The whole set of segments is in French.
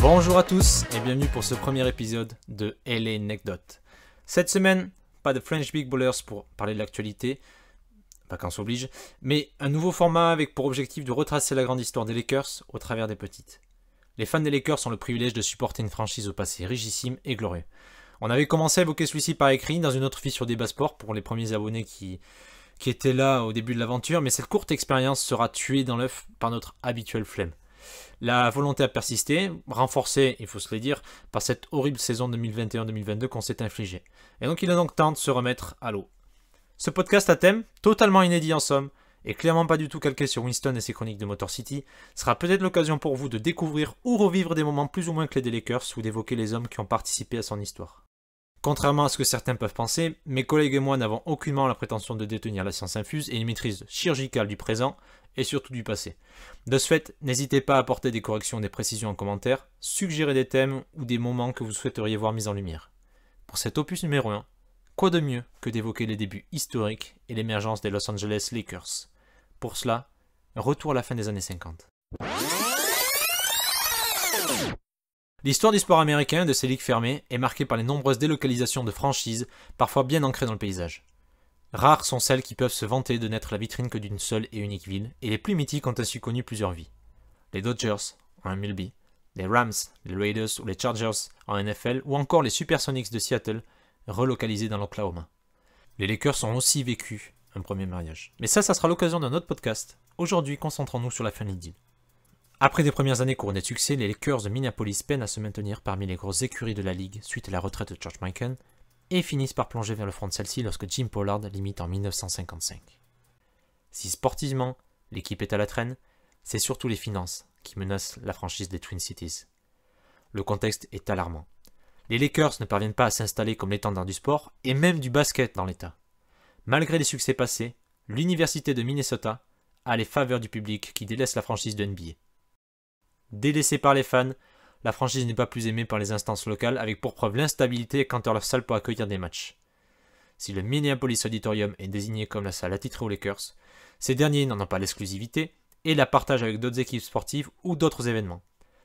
Bonjour à tous et bienvenue pour ce premier épisode de LA Anecdote. Cette semaine, de French Big Ballers pour parler de l'actualité, vacances oblige, mais un nouveau format avec pour objectif de retracer la grande histoire des Lakers au travers des petites. Les fans des Lakers ont le privilège de supporter une franchise au passé rigissime et glorieux. On avait commencé à évoquer celui-ci par écrit dans une autre fille sur Débat Sport pour les premiers abonnés qui, qui étaient là au début de l'aventure, mais cette courte expérience sera tuée dans l'œuf par notre habituelle flemme. La volonté à persister, renforcée, il faut se le dire, par cette horrible saison 2021-2022 qu'on s'est infligée. Et donc il est donc temps de se remettre à l'eau. Ce podcast à thème, totalement inédit en somme, et clairement pas du tout calqué sur Winston et ses chroniques de Motor City, sera peut-être l'occasion pour vous de découvrir ou revivre des moments plus ou moins clés des Lakers ou d'évoquer les hommes qui ont participé à son histoire. Contrairement à ce que certains peuvent penser, mes collègues et moi n'avons aucunement la prétention de détenir la science infuse et une maîtrise chirurgicale du présent et surtout du passé. De ce fait, n'hésitez pas à apporter des corrections, des précisions en commentaire, suggérer des thèmes ou des moments que vous souhaiteriez voir mis en lumière. Pour cet opus numéro 1, quoi de mieux que d'évoquer les débuts historiques et l'émergence des Los Angeles Lakers Pour cela, retour à la fin des années 50. L'histoire du sport américain de ces ligues fermées est marquée par les nombreuses délocalisations de franchises, parfois bien ancrées dans le paysage. Rares sont celles qui peuvent se vanter de n'être la vitrine que d'une seule et unique ville, et les plus mythiques ont ainsi connu plusieurs vies. Les Dodgers, en MLB, les Rams, les Raiders ou les Chargers en NFL, ou encore les Supersonics de Seattle, relocalisés dans l'Oklahoma. Les Lakers ont aussi vécu un premier mariage. Mais ça, ça sera l'occasion d'un autre podcast. Aujourd'hui, concentrons-nous sur la fin de Après des premières années couronnées de succès, les Lakers de Minneapolis peinent à se maintenir parmi les grosses écuries de la ligue suite à la retraite de George Mikan, et finissent par plonger vers le front de celle-ci lorsque Jim Pollard limite en 1955. Si sportivement, l'équipe est à la traîne, c'est surtout les finances qui menacent la franchise des Twin Cities. Le contexte est alarmant. Les Lakers ne parviennent pas à s'installer comme l'étendard du sport et même du basket dans l'État. Malgré les succès passés, l'Université de Minnesota a les faveurs du public qui délaisse la franchise de NBA. Délaissée par les fans, la franchise n'est pas plus aimée par les instances locales, avec pour preuve l'instabilité quant à leur salle pour accueillir des matchs. Si le Minneapolis Auditorium est désigné comme la salle à attitrée aux Lakers, ces derniers n'en ont pas l'exclusivité et la partagent avec d'autres équipes sportives ou d'autres événements.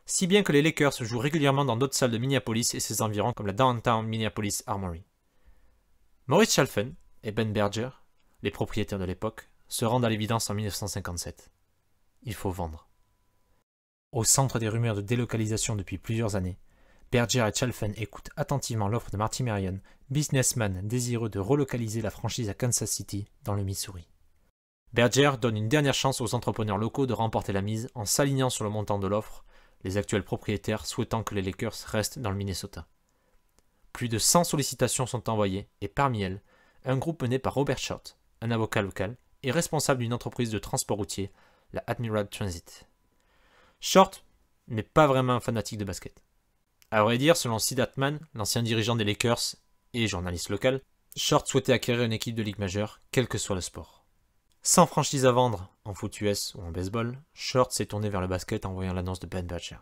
Si bien que les Lakers jouent régulièrement dans d'autres salles de Minneapolis et ses environs comme la Downtown Minneapolis Armory. Maurice Schalfen et Ben Berger, les propriétaires de l'époque, se rendent à l'évidence en 1957. Il faut vendre. Au centre des rumeurs de délocalisation depuis plusieurs années, Berger et Chalfen écoutent attentivement l'offre de Marty Marion, businessman désireux de relocaliser la franchise à Kansas City, dans le Missouri. Berger donne une dernière chance aux entrepreneurs locaux de remporter la mise en s'alignant sur le montant de l'offre, les actuels propriétaires souhaitant que les Lakers restent dans le Minnesota. Plus de 100 sollicitations sont envoyées, et parmi elles, un groupe mené par Robert Short, un avocat local et responsable d'une entreprise de transport routier, la Admiral Transit. Short n'est pas vraiment un fanatique de basket. A vrai dire, selon Sid Atman, l'ancien dirigeant des Lakers et journaliste local, Short souhaitait acquérir une équipe de ligue majeure, quel que soit le sport. Sans franchise à vendre, en foot US ou en baseball, Short s'est tourné vers le basket en voyant l'annonce de Ben Badger.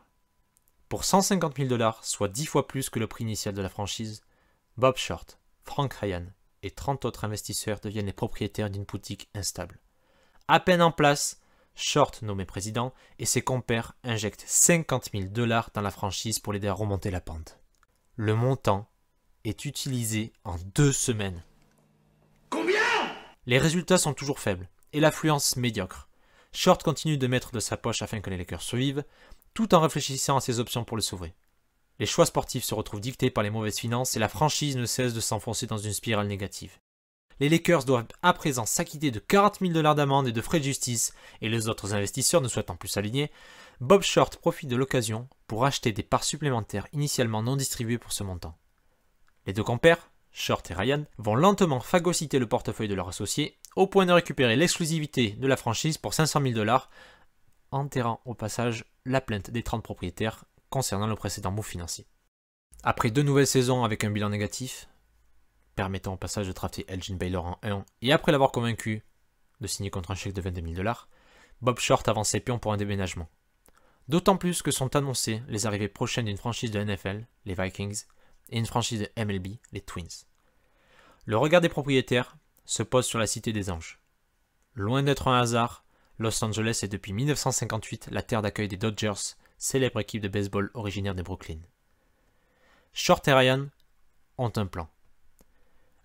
Pour 150 000 dollars, soit 10 fois plus que le prix initial de la franchise, Bob Short, Frank Ryan et 30 autres investisseurs deviennent les propriétaires d'une boutique instable. À peine en place, Short, nommé président, et ses compères injectent 50 000 dollars dans la franchise pour l'aider à remonter la pente. Le montant est utilisé en deux semaines. Combien Les résultats sont toujours faibles et l'affluence médiocre. Short continue de mettre de sa poche afin que les Lakers survivent, tout en réfléchissant à ses options pour le sauver. Les choix sportifs se retrouvent dictés par les mauvaises finances et la franchise ne cesse de s'enfoncer dans une spirale négative les Lakers doivent à présent s'acquitter de 40 000 dollars d'amende et de frais de justice, et les autres investisseurs ne souhaitant plus s'aligner, Bob Short profite de l'occasion pour acheter des parts supplémentaires initialement non distribuées pour ce montant. Les deux compères, Short et Ryan, vont lentement phagocyter le portefeuille de leur associé au point de récupérer l'exclusivité de la franchise pour 500 000 dollars, enterrant au passage la plainte des 30 propriétaires concernant le précédent mouvement financier. Après deux nouvelles saisons avec un bilan négatif, permettant au passage de drafter Elgin Baylor en 1 et après l'avoir convaincu de signer contre un chèque de 22 000 dollars, Bob Short avance ses pions pour un déménagement. D'autant plus que sont annoncées les arrivées prochaines d'une franchise de NFL, les Vikings, et une franchise de MLB, les Twins. Le regard des propriétaires se pose sur la Cité des Anges. Loin d'être un hasard, Los Angeles est depuis 1958 la terre d'accueil des Dodgers, célèbre équipe de baseball originaire de Brooklyn. Short et Ryan ont un plan.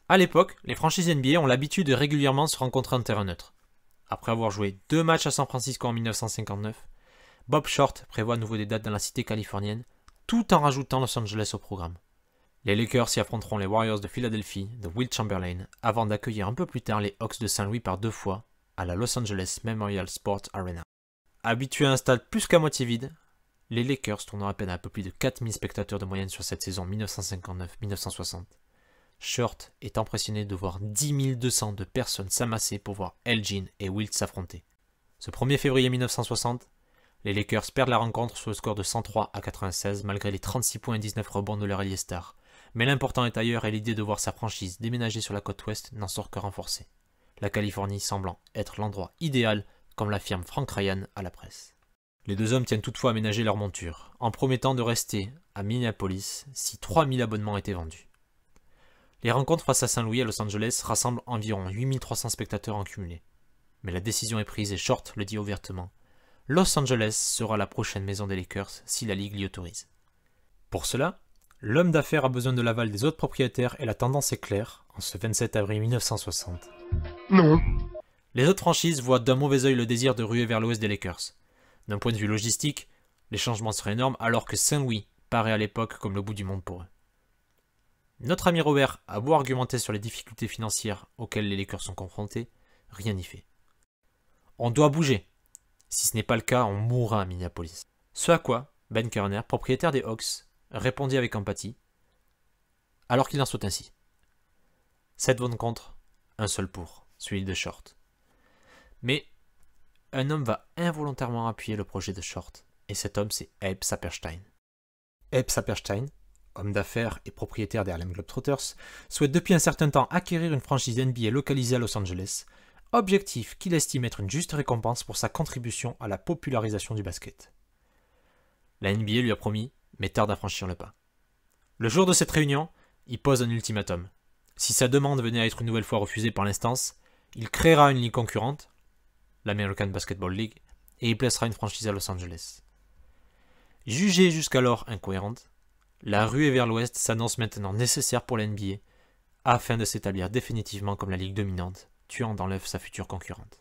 À l'époque, les franchises NBA ont l'habitude de régulièrement se rencontrer en terrain neutre. Après avoir joué deux matchs à San Francisco en 1959, Bob Short prévoit à nouveau des dates dans la cité californienne, tout en rajoutant Los Angeles au programme. Les Lakers s'y affronteront les Warriors de Philadelphie de Will Chamberlain avant d'accueillir un peu plus tard les Hawks de Saint-Louis par deux fois à la Los Angeles Memorial Sports Arena. Habitués à un stade plus qu'à moitié vide, les Lakers tourneront à peine à peu plus de 4000 spectateurs de moyenne sur cette saison 1959-1960 Short est impressionné de voir 10 de personnes s'amasser pour voir Elgin et Wilt s'affronter. Ce 1er février 1960, les Lakers perdent la rencontre sur le score de 103 à 96 malgré les 36 points et 19 rebonds de leur allié star. Mais l'important est ailleurs et l'idée de voir sa franchise déménager sur la côte ouest n'en sort que renforcée. La Californie semblant être l'endroit idéal, comme l'affirme Frank Ryan à la presse. Les deux hommes tiennent toutefois à ménager leur monture, en promettant de rester à Minneapolis si 3000 abonnements étaient vendus. Les rencontres face à Saint-Louis à Los Angeles rassemblent environ 8300 spectateurs en cumulé. Mais la décision est prise et Short le dit ouvertement. Los Angeles sera la prochaine maison des Lakers si la ligue l'y autorise. Pour cela, l'homme d'affaires a besoin de l'aval des autres propriétaires et la tendance est claire en ce 27 avril 1960. Non. Les autres franchises voient d'un mauvais oeil le désir de ruer vers l'ouest des Lakers. D'un point de vue logistique, les changements seraient énormes alors que Saint-Louis paraît à l'époque comme le bout du monde pour eux. Notre ami Robert a beau argumenter sur les difficultés financières auxquelles les lecteurs sont confrontés, rien n'y fait. On doit bouger. Si ce n'est pas le cas, on mourra à Minneapolis. Ce à quoi Ben Kerner, propriétaire des Hawks, répondit avec empathie, alors qu'il en soit ainsi. Sept votes contre, un seul pour, celui de Short. Mais un homme va involontairement appuyer le projet de Short, et cet homme c'est Abe Saperstein. Abe Saperstein homme d'affaires et propriétaire des Harlem Globetrotters, souhaite depuis un certain temps acquérir une franchise NBA localisée à Los Angeles, objectif qu'il estime être une juste récompense pour sa contribution à la popularisation du basket. La NBA lui a promis, mais tarde à franchir le pas. Le jour de cette réunion, il pose un ultimatum. Si sa demande venait à être une nouvelle fois refusée par l'instance, il créera une ligue concurrente, l'American Basketball League, et y placera une franchise à Los Angeles. Jugée jusqu'alors incohérente, la ruée vers l'ouest s'annonce maintenant nécessaire pour l'NBA, afin de s'établir définitivement comme la ligue dominante, tuant dans l'œuf sa future concurrente.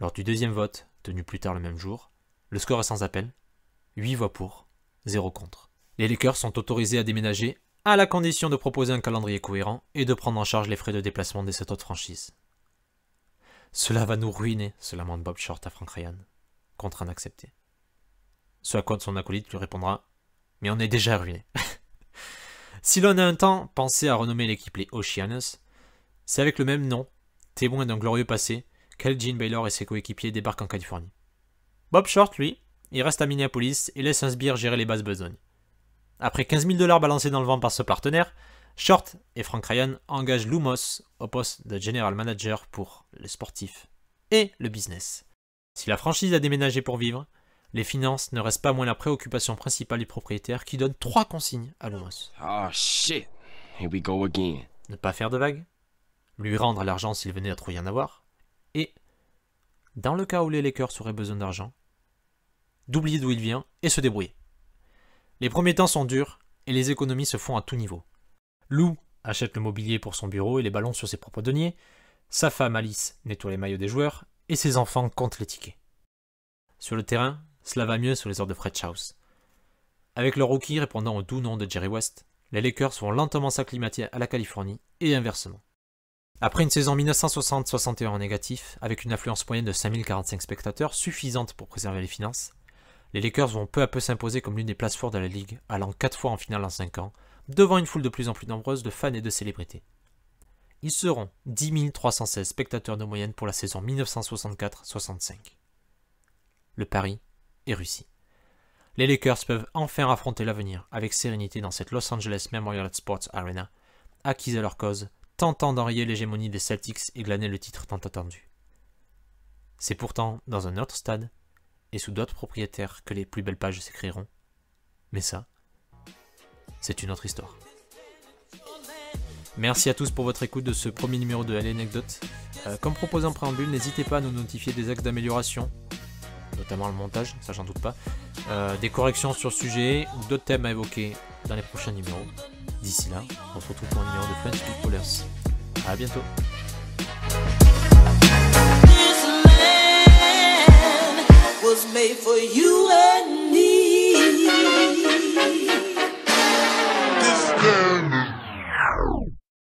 Lors du deuxième vote, tenu plus tard le même jour, le score est sans appel 8 voix pour, 0 contre. Les Lakers sont autorisés à déménager à la condition de proposer un calendrier cohérent et de prendre en charge les frais de déplacement des sept autres franchises. Cela va nous ruiner, se lamente Bob Short à Frank Ryan, contraint d'accepter. Ce à quoi son acolyte lui répondra mais on est déjà ruiné. si l'on a un temps pensé à renommer l'équipe les Oceanus, c'est avec le même nom, témoin d'un glorieux passé, qu'Elgin Baylor et ses coéquipiers débarquent en Californie. Bob Short, lui, il reste à Minneapolis et laisse un sbire gérer les bases besognes. Après 15 000 dollars balancés dans le vent par ce partenaire, Short et Frank Ryan engagent Lumos au poste de general manager pour le sportif et le business. Si la franchise a déménagé pour vivre, les finances ne restent pas moins la préoccupation principale du propriétaire qui donne trois consignes à Lomos. ah shit, here we go again. Ne pas faire de vagues, lui rendre l'argent s'il venait à trouver y en avoir, et, dans le cas où les Lakers auraient besoin d'argent, d'oublier d'où il vient et se débrouiller. Les premiers temps sont durs et les économies se font à tout niveau. Lou achète le mobilier pour son bureau et les ballons sur ses propres deniers, sa femme Alice nettoie les maillots des joueurs et ses enfants comptent les tickets. Sur le terrain, cela va mieux sous les ordres de Fred House. Avec le rookie répondant au doux nom de Jerry West, les Lakers vont lentement s'acclimater à la Californie et inversement. Après une saison 1960-61 en négatif, avec une affluence moyenne de 5045 spectateurs suffisante pour préserver les finances, les Lakers vont peu à peu s'imposer comme l'une des places fortes de la ligue, allant 4 fois en finale en 5 ans, devant une foule de plus en plus nombreuse de fans et de célébrités. Ils seront 10 316 spectateurs de moyenne pour la saison 1964-65. Le pari et Russie. Les Lakers peuvent enfin affronter l'avenir avec sérénité dans cette Los Angeles Memorial Sports Arena, acquise à leur cause, tentant d'enrayer l'hégémonie des Celtics et glaner le titre tant attendu. C'est pourtant dans un autre stade et sous d'autres propriétaires que les plus belles pages s'écriront. Mais ça, c'est une autre histoire. Merci à tous pour votre écoute de ce premier numéro de L'Anecdote. Euh, comme proposé en préambule, n'hésitez pas à nous notifier des axes d'amélioration notamment le montage, ça j'en doute pas, euh, des corrections sur le sujet ou d'autres thèmes à évoquer dans les prochains numéros. D'ici là, on se retrouve pour un numéro de French Footballers. A bientôt